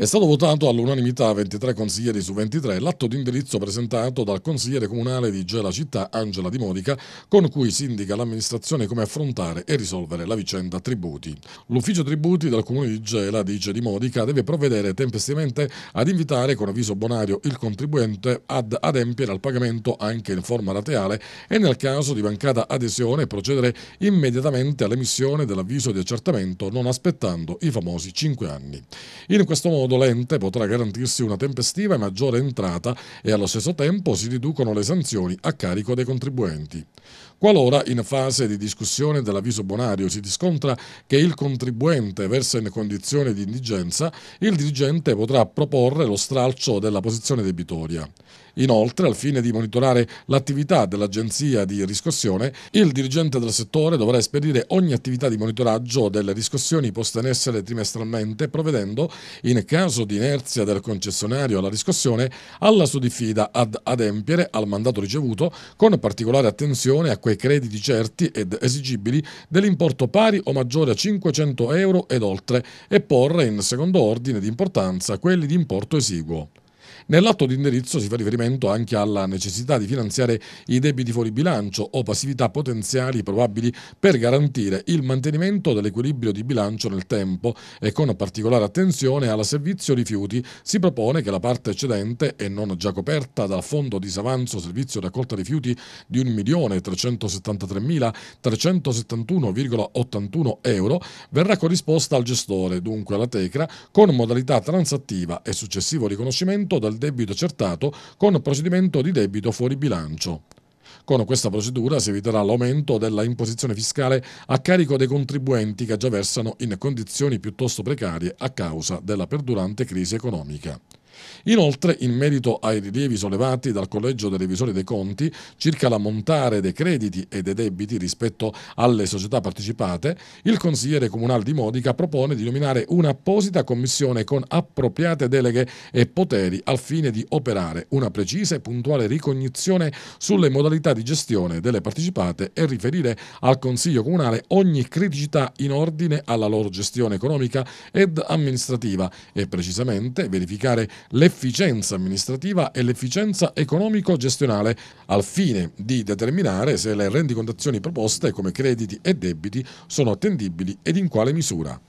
È stato votato all'unanimità 23 consiglieri su 23 l'atto di indirizzo presentato dal consigliere comunale di Gela Città Angela Di Modica con cui si indica all'amministrazione come affrontare e risolvere la vicenda tributi. L'ufficio tributi del comune di Gela, dice Di Modica, deve provvedere tempestivamente ad invitare con avviso bonario il contribuente ad adempiere al pagamento anche in forma rateale e nel caso di mancata adesione procedere immediatamente all'emissione dell'avviso di accertamento non aspettando i famosi 5 anni. In questo modo fraudolente potrà garantirsi una tempestiva e maggiore entrata e allo stesso tempo si riducono le sanzioni a carico dei contribuenti. Qualora in fase di discussione dell'avviso bonario si riscontra che il contribuente versa in condizione di indigenza, il dirigente potrà proporre lo stralcio della posizione debitoria. Inoltre, al fine di monitorare l'attività dell'agenzia di riscossione, il dirigente del settore dovrà esperire ogni attività di monitoraggio delle riscossioni poste in essere trimestralmente, provvedendo, in caso di inerzia del concessionario alla riscossione, alla sua diffida ad adempiere al mandato ricevuto con particolare attenzione l'applicazione a quei crediti certi ed esigibili dell'importo pari o maggiore a 500 euro ed oltre e porre in secondo ordine di importanza quelli di importo esiguo. Nell'atto di indirizzo si fa riferimento anche alla necessità di finanziare i debiti fuori bilancio o passività potenziali probabili per garantire il mantenimento dell'equilibrio di bilancio nel tempo e con particolare attenzione alla servizio rifiuti si propone che la parte eccedente e non già coperta dal fondo disavanzo servizio raccolta rifiuti di 1.373.371,81 euro verrà corrisposta al gestore, dunque alla Tecra, con modalità transattiva e successivo riconoscimento dal debito accertato con procedimento di debito fuori bilancio. Con questa procedura si eviterà l'aumento della imposizione fiscale a carico dei contribuenti che già versano in condizioni piuttosto precarie a causa della perdurante crisi economica. Inoltre, in merito ai rilievi sollevati dal Collegio dei Revisori dei Conti circa l'ammontare dei crediti e dei debiti rispetto alle società partecipate, il consigliere comunale di Modica propone di nominare un'apposita commissione con appropriate deleghe e poteri al fine di operare una precisa e puntuale ricognizione sulle modalità di gestione delle partecipate e riferire al Consiglio Comunale ogni criticità in ordine alla loro gestione economica ed amministrativa e precisamente verificare l'efficienza amministrativa e l'efficienza economico-gestionale al fine di determinare se le rendicontazioni proposte come crediti e debiti sono attendibili ed in quale misura.